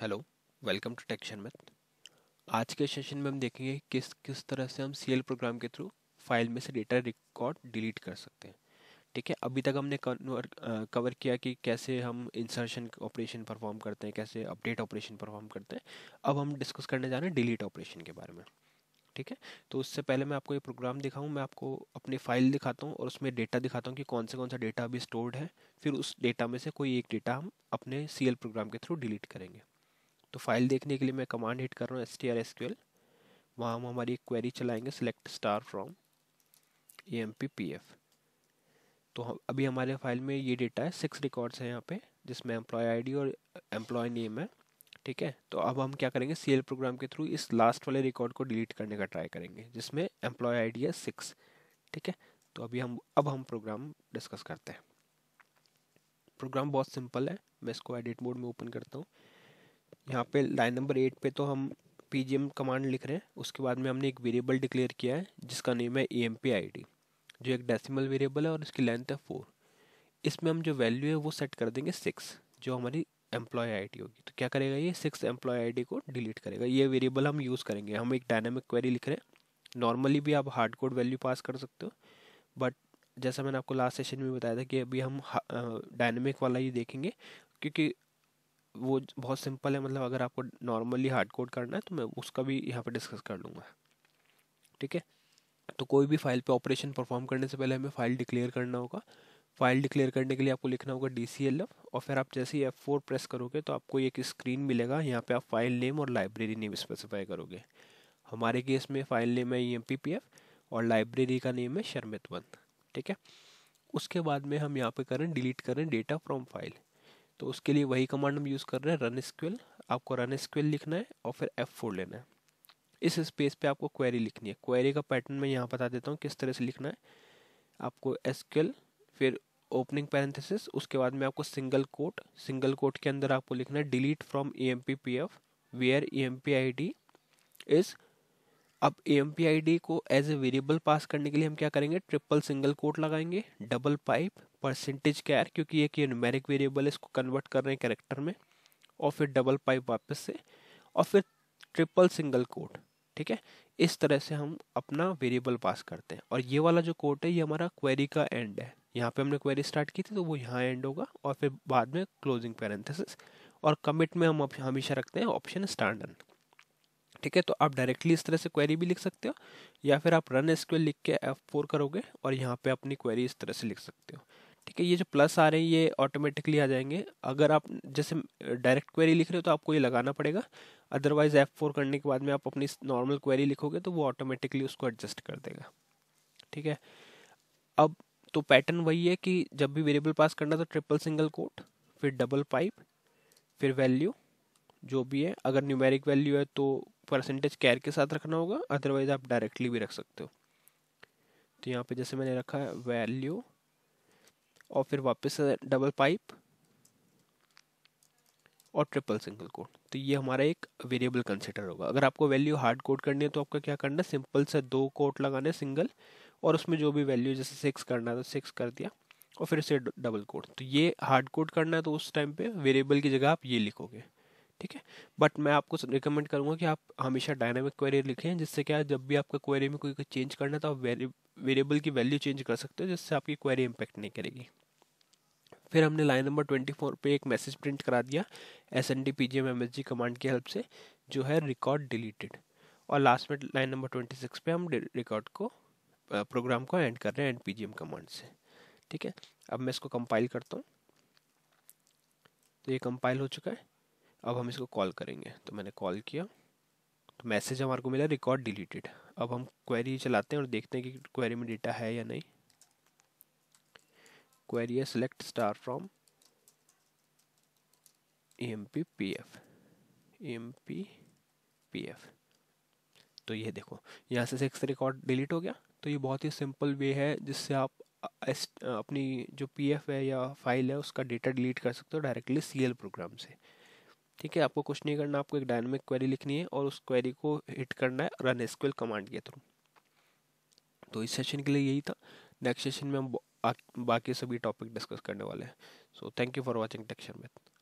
hello welcome to टेक्शन मेथ आज के सेशन में हम देखेंगे किस किस तरह से हम सी प्रोग्राम के थ्रू फाइल में से डेटा रिकॉर्ड डिलीट कर सकते हैं ठीक है अभी तक हमने कन्वर कवर किया कि कैसे हम इंसर्शन ऑपरेशन परफॉर्म करते हैं कैसे अपडेट ऑपरेशन परफॉर्म करते हैं अब हम डिस्कस करने जा रहे हैं डिलीट ऑपरेशन के बारे में ठीक है तो उससे पहले मैं आपको ये प्रोग्राम दिखाऊँ मैं आपको अपनी फाइल दिखाता हूँ और उसमें डेटा दिखाता हूँ कि कौन से कौन सा डेटा अभी स्टोर्ड है फिर उस डेटा में से कोई एक डेटा हम अपने सी प्रोग्राम के थ्रू डिलीट करेंगे तो फाइल देखने के लिए मैं कमांड हिट कर रहा हूँ एस टी आर एस क्यूएल वहाँ हम हमारी एक क्वेरी चलाएंगे select star from A M P P F तो अभी हमारे फाइल में ये डेटा है सिक्स रिकॉर्ड्स हैं यहाँ पे जिसमें एम्प्लॉय आईडी और एम्प्लॉय नेम है ठीक है तो अब हम क्या करेंगे एल प्रोग्राम के थ्रू इस लास्ट वाले रिकॉर्ड को डिलीट करने का ट्राई करेंगे जिसमें एम्प्लॉय डी है सिक्स ठीक है तो अभी हम अब हम प्रोग्राम डिस्कस करते हैं प्रोग्राम बहुत सिंपल है मैं इसको एडिट मोड में ओपन करता हूँ यहाँ पे लाइन नंबर एट पे तो हम पी कमांड लिख रहे हैं उसके बाद में हमने एक वेरिएबल डिक्लेयर किया है जिसका नेम है ए एम जो एक डेसिमल वेरिएबल है और इसकी लेंथ है फोर इसमें हम जो वैल्यू है वो सेट कर देंगे सिक्स जो हमारी एम्प्लॉय आई होगी तो क्या करेगा ये सिक्स एम्प्लॉय आई को डिलीट करेगा ये वेरिएबल हम यूज़ करेंगे हम एक डायनेमिक क्वेरी लिख रहे हैं नॉर्मली भी आप हार्ड कोड वैल्यू पास कर सकते हो बट जैसा मैंने आपको लास्ट सेशन में बताया था कि अभी हम डायनेमिक वाला ही देखेंगे क्योंकि वो बहुत सिंपल है मतलब अगर आपको नॉर्मली हार्ड कोड करना है तो मैं उसका भी यहाँ पर डिस्कस कर लूँगा ठीक है तो कोई भी फाइल पे ऑपरेशन परफॉर्म करने से पहले हमें फाइल डिक्लेयर करना होगा फाइल डिक्लेयर करने के लिए आपको लिखना होगा डी सी एल एफ और फिर आप जैसे ही एफ फोर प्रेस करोगे तो आपको एक स्क्रीन मिलेगा यहाँ पे आप फाइल नेम और लाइब्रेरी नेम स्पेसिफाई करोगे हमारे केस में फाइल नेम है E M P P F और लाइब्रेरी का नेम है शर्मित ठीक है उसके बाद में हम यहाँ पे करें डिलीट करें डेटा फ्रॉम फाइल तो उसके लिए वही कमांड हम यूज़ कर रहे हैं रन स्क्वेल आपको रन स्क्वेल लिखना है और फिर एफ फोर लेना है इस स्पेस पे आपको क्वेरी लिखनी है क्वेरी का पैटर्न मैं यहाँ बता देता हूँ किस तरह से लिखना है आपको एसक्यूएल फिर ओपनिंग पैरेंथेसिस उसके बाद में आपको सिंगल कोट सिंगल कोट के अंदर आपको लिखना है delete from E M P P F where E M P I D is अब A M P I D को एज ए वेरिएबल पास करने के लिए हम क्या करेंगे ट्रिपल सिंगल कोट लगाएंगे डबल पाइप परसेंटेज कैर क्योंकि एक ये न्यूमेरिक वेरिएबल है इसको कन्वर्ट कर रहे हैं कैरेक्टर में और फिर डबल पाइप वापस से और फिर ट्रिपल सिंगल कोट ठीक है इस तरह से हम अपना वेरिएबल पास करते हैं और ये वाला जो कोट है ये हमारा क्वेरी का एंड है यहाँ पे हमने क्वेरी स्टार्ट की थी तो वो यहाँ एंड होगा और फिर बाद में क्लोजिंग पैरेंथेसिस और कमिट में हम हमेशा रखते हैं ऑप्शन स्टैंडर्ड ठीक है तो आप डायरेक्टली इस तरह से क्वेरी भी लिख सकते हो या फिर आप रन एसक्यूएल लिख के एफ फोर करोगे और यहाँ पे अपनी क्वेरी इस तरह से लिख सकते हो ठीक है ये जो प्लस आ रहे हैं ये ऑटोमेटिकली आ जाएंगे अगर आप जैसे डायरेक्ट क्वेरी लिख रहे हो तो आपको ये लगाना पड़ेगा अदरवाइज एफ फोर करने के बाद में आप अपनी नॉर्मल क्वेरी लिखोगे तो वो ऑटोमेटिकली उसको एडजस्ट कर देगा ठीक है अब तो पैटर्न वही है कि जब भी वेरिएबल पास करना तो ट्रिपल सिंगल कोट फिर डबल पाइप फिर वैल्यू जो भी है अगर न्यूमेरिक वैल्यू है तो परसेंटेज कैर के साथ रखना होगा अदरवाइज आप डायरेक्टली भी रख सकते हो तो यहाँ पे जैसे मैंने रखा है वैल्यू और फिर वापस डबल पाइप और ट्रिपल सिंगल कोड तो ये हमारा एक वेरिएबल कंसिडर होगा अगर आपको वैल्यू हार्ड कोड करनी है तो आपका क्या करना है सिंपल से दो कोड लगाने सिंगल और उसमें जो भी वैल्यू जैसे सिक्स करना है तो सिक्स कर दिया और फिर से डबल कोड तो ये हार्ड कोड करना है तो उस टाइम पे वेरिएबल की जगह आप ये लिखोगे ठीक है बट मैं आपको रिकमेंड करूँगा कि आप हमेशा डायनामिक क्वेरी लिखें जिससे क्या जब भी आपका क्वेरी में कोई चेंज करना है तो आप वेरिएबल की वैल्यू चेंज कर सकते हो जिससे आपकी क्वेरी इम्पैक्ट नहीं करेगी फिर हमने लाइन नंबर ट्वेंटी फोर पर एक मैसेज प्रिंट करा दिया S N D P G M M S G command की हेल्प से जो है रिकॉर्ड डिलीटेड और लास्ट में लाइन नंबर ट्वेंटी सिक्स पर हम रिकॉर्ड को प्रोग्राम को एंड कर रहे हैं end P G M command से ठीक है अब मैं इसको कंपाइल करता हूँ तो ये कंपाइल हो चुका है अब हम इसको कॉल करेंगे तो मैंने कॉल किया तो मैसेज हमारे को मिला रिकॉर्ड डिलीटेड अब हम क्वेरी चलाते हैं और देखते हैं कि क्वेरी में डेटा है या नहीं क्वेरी है select star from A M P P F A M P P F तो ये देखो यहाँ से सिक्स रिकॉर्ड डिलीट हो गया तो ये बहुत ही सिंपल वे है जिससे आप अपनी जो पी एफ है या फाइल है उसका डेटा डिलीट कर सकते हो डायरेक्टली सी एल प्रोग्राम से ठीक है आपको कुछ नहीं करना आपको एक डायनमिक क्वेरी लिखनी है और उस क्वेरी को हिट करना है रन एसक्यूएल कमांड के थ्रू तो इस सेशन के लिए यही था नेक्स्ट सेशन में हम बाकी सभी टॉपिक डिस्कस करने वाले हैं so thank you for watching टेक्शन विथ